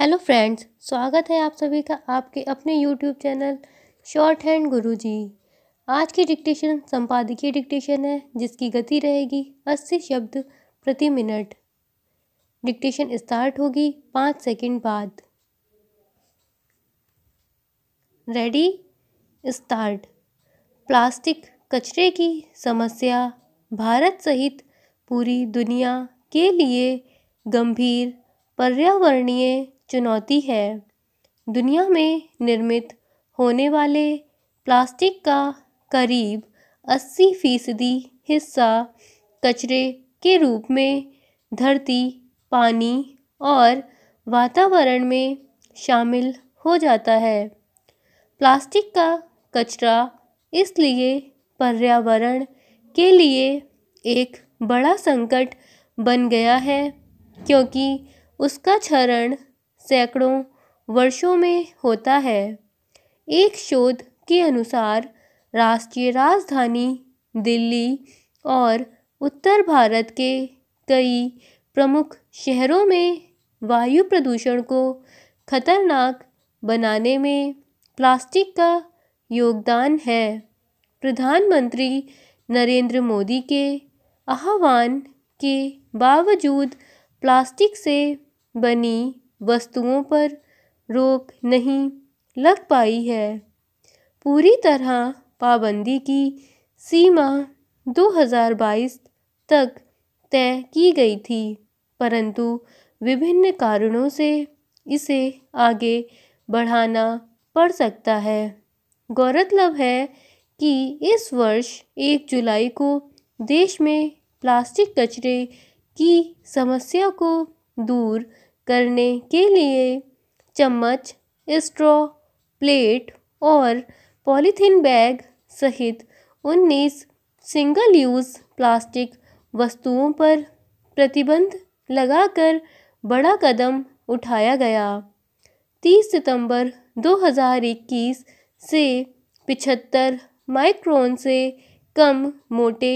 hello friends स्वागत है आप सभी का आपके अपने यूट्यूब चैनल शॉर्ट हैंड गुरु जी आज की डिक्टेशन संपादकीय डिक्टेशन है जिसकी गति रहेगी अस्सी शब्द प्रति मिनट डिक्टेशन स्टार्ट होगी पाँच सेकंड बाद रेडी स्टार्ट प्लास्टिक कचरे की समस्या भारत सहित पूरी दुनिया के लिए गंभीर पर्यावरणीय चुनौती है दुनिया में निर्मित होने वाले प्लास्टिक का करीब अस्सी फीसदी हिस्सा कचरे के रूप में धरती पानी और वातावरण में शामिल हो जाता है प्लास्टिक का कचरा इसलिए पर्यावरण के लिए एक बड़ा संकट बन गया है क्योंकि उसका क्षरण सैकड़ों वर्षों में होता है एक शोध के अनुसार राष्ट्रीय राजधानी दिल्ली और उत्तर भारत के कई प्रमुख शहरों में वायु प्रदूषण को खतरनाक बनाने में प्लास्टिक का योगदान है प्रधानमंत्री नरेंद्र मोदी के आह्वान के बावजूद प्लास्टिक से बनी वस्तुओं पर रोक नहीं लग पाई है पूरी तरह पाबंदी की सीमा 2022 तक तय की गई थी परंतु विभिन्न कारणों से इसे आगे बढ़ाना पड़ सकता है गौरतलब है कि इस वर्ष एक जुलाई को देश में प्लास्टिक कचरे की समस्या को दूर करने के लिए चम्मच स्ट्रॉ प्लेट और पॉलीथीन बैग सहित उन्नीस सिंगल यूज़ प्लास्टिक वस्तुओं पर प्रतिबंध लगाकर बड़ा कदम उठाया गया 30 सितंबर 2021 से 75 माइक्रोन से कम मोटे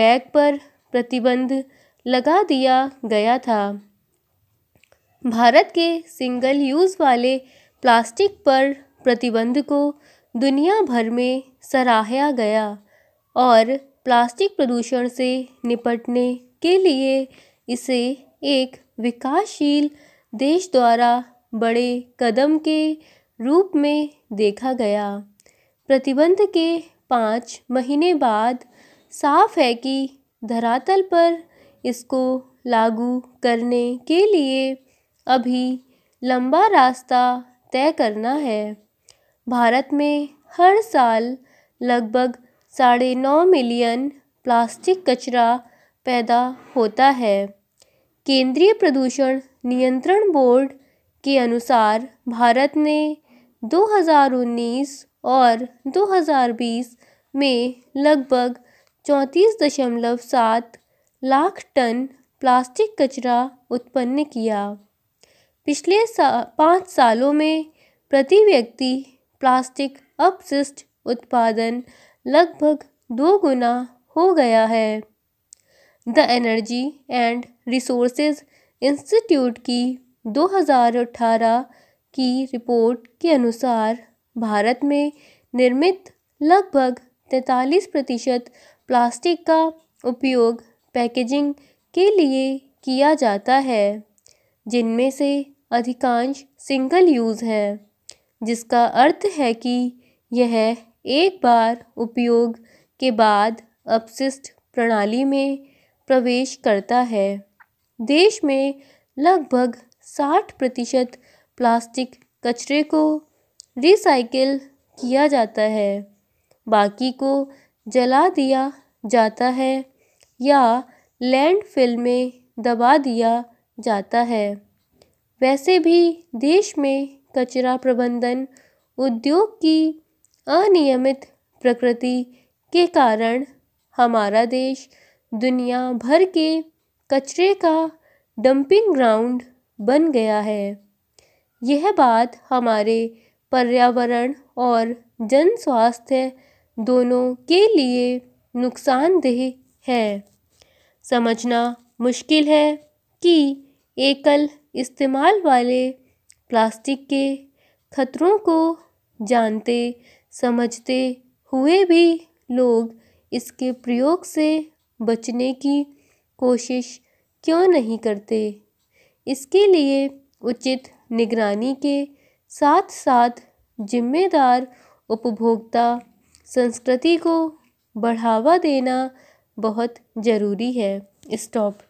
बैग पर प्रतिबंध लगा दिया गया था भारत के सिंगल यूज़ वाले प्लास्टिक पर प्रतिबंध को दुनिया भर में सराहा गया और प्लास्टिक प्रदूषण से निपटने के लिए इसे एक विकासशील देश द्वारा बड़े कदम के रूप में देखा गया प्रतिबंध के पाँच महीने बाद साफ है कि धरातल पर इसको लागू करने के लिए अभी लंबा रास्ता तय करना है भारत में हर साल लगभग साढ़े नौ मिलियन प्लास्टिक कचरा पैदा होता है केंद्रीय प्रदूषण नियंत्रण बोर्ड के अनुसार भारत ने 2019 और 2020 में लगभग चौंतीस दशमलव सात लाख टन प्लास्टिक कचरा उत्पन्न किया पिछले सा पाँच सालों में प्रति व्यक्ति प्लास्टिक अपशिष्ट उत्पादन लगभग दो गुना हो गया है the energy and resources institute की 2018 की रिपोर्ट के अनुसार भारत में निर्मित लगभग तैतालीस प्रतिशत प्लास्टिक का उपयोग पैकेजिंग के लिए किया जाता है जिनमें से अधिकांश सिंगल यूज है जिसका अर्थ है कि यह एक बार उपयोग के बाद अपशिष्ट प्रणाली में प्रवेश करता है देश में लगभग साठ प्रतिशत प्लास्टिक कचरे को रिसाइकिल किया जाता है बाकी को जला दिया जाता है या लैंडफिल में दबा दिया जाता है वैसे भी देश में कचरा प्रबंधन उद्योग की अनियमित प्रकृति के कारण हमारा देश दुनिया भर के कचरे का डंपिंग ग्राउंड बन गया है यह बात हमारे पर्यावरण और जन स्वास्थ्य दोनों के लिए नुकसानदेह है समझना मुश्किल है कि एकल इस्तेमाल वाले प्लास्टिक के खतरों को जानते समझते हुए भी लोग इसके प्रयोग से बचने की कोशिश क्यों नहीं करते इसके लिए उचित निगरानी के साथ साथ जिम्मेदार उपभोक्ता संस्कृति को बढ़ावा देना बहुत ज़रूरी है स्टॉप